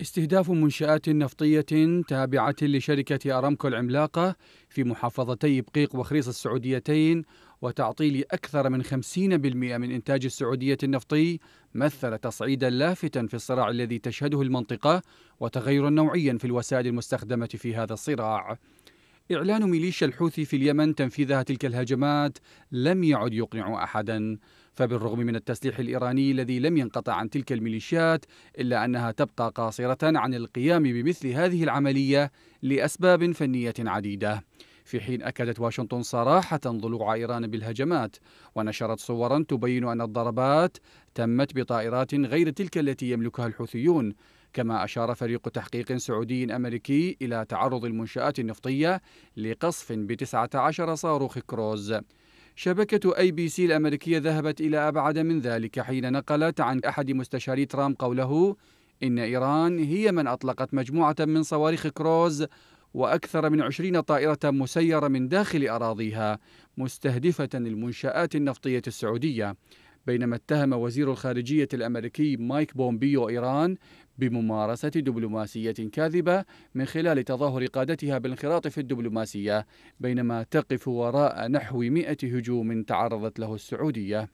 استهداف منشآت نفطية تابعة لشركة أرامكو العملاقة في محافظتي بقيق وخريص السعوديتين وتعطيل أكثر من 50% من إنتاج السعودية النفطي مثل تصعيدا لافتا في الصراع الذي تشهده المنطقة وتغيرا نوعيا في الوسائل المستخدمة في هذا الصراع. إعلان ميليشيا الحوثي في اليمن تنفيذها تلك الهجمات لم يعد يقنع أحدا فبالرغم من التسليح الإيراني الذي لم ينقطع عن تلك الميليشيات إلا أنها تبقى قاصرة عن القيام بمثل هذه العملية لأسباب فنية عديدة في حين أكدت واشنطن صراحة ضلوع إيران بالهجمات ونشرت صورا تبين أن الضربات تمت بطائرات غير تلك التي يملكها الحوثيون كما أشار فريق تحقيق سعودي أمريكي إلى تعرض المنشآت النفطية لقصف ب 19 صاروخ كروز شبكة أي بي سي الأمريكية ذهبت إلى أبعد من ذلك حين نقلت عن أحد مستشاري ترامب قوله إن إيران هي من أطلقت مجموعة من صواريخ كروز وأكثر من عشرين طائرة مسيرة من داخل أراضيها مستهدفة المنشآت النفطية السعودية بينما اتهم وزير الخارجية الأمريكي مايك بومبيو إيران بممارسة دبلوماسية كاذبة من خلال تظاهر قادتها بالانخراط في الدبلوماسية بينما تقف وراء نحو مئة هجوم تعرضت له السعودية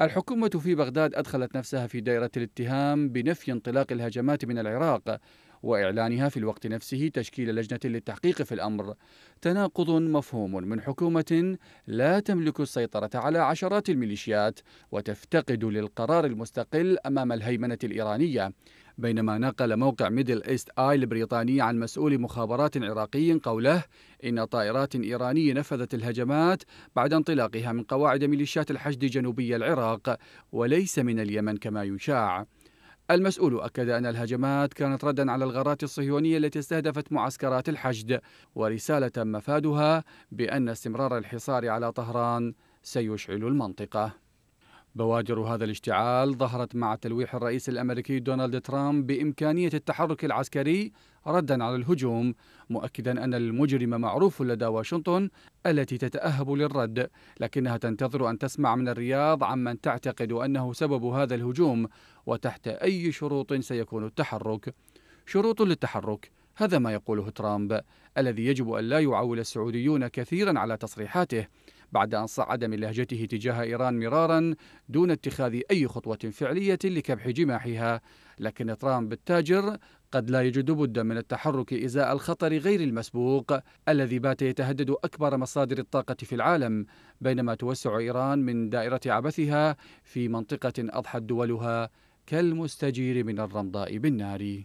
الحكومة في بغداد أدخلت نفسها في دائرة الاتهام بنفي انطلاق الهجمات من العراق وإعلانها في الوقت نفسه تشكيل لجنة للتحقيق في الأمر تناقض مفهوم من حكومة لا تملك السيطرة على عشرات الميليشيات وتفتقد للقرار المستقل أمام الهيمنة الإيرانية بينما نقل موقع ميدل ايست اي البريطاني عن مسؤول مخابرات عراقي قوله إن طائرات إيرانية نفذت الهجمات بعد انطلاقها من قواعد ميليشيات الحشد جنوبي العراق وليس من اليمن كما يشاع المسؤول أكد أن الهجمات كانت ردا على الغارات الصهيونية التي استهدفت معسكرات الحشد ورسالة مفادها بأن استمرار الحصار على طهران سيشعل المنطقة بوادر هذا الاشتعال ظهرت مع تلويح الرئيس الامريكي دونالد ترامب بامكانيه التحرك العسكري ردا على الهجوم مؤكدا ان المجرم معروف لدى واشنطن التي تتاهب للرد لكنها تنتظر ان تسمع من الرياض عمن تعتقد انه سبب هذا الهجوم وتحت اي شروط سيكون التحرك شروط للتحرك هذا ما يقوله ترامب الذي يجب ان لا يعول السعوديون كثيرا على تصريحاته بعد أن صعد من لهجته تجاه إيران مرارا دون اتخاذ أي خطوة فعلية لكبح جماحها لكن ترامب التاجر قد لا يجد بدا من التحرك إزاء الخطر غير المسبوق الذي بات يتهدد أكبر مصادر الطاقة في العالم بينما توسع إيران من دائرة عبثها في منطقة أضحت دولها كالمستجير من الرمضاء بالنار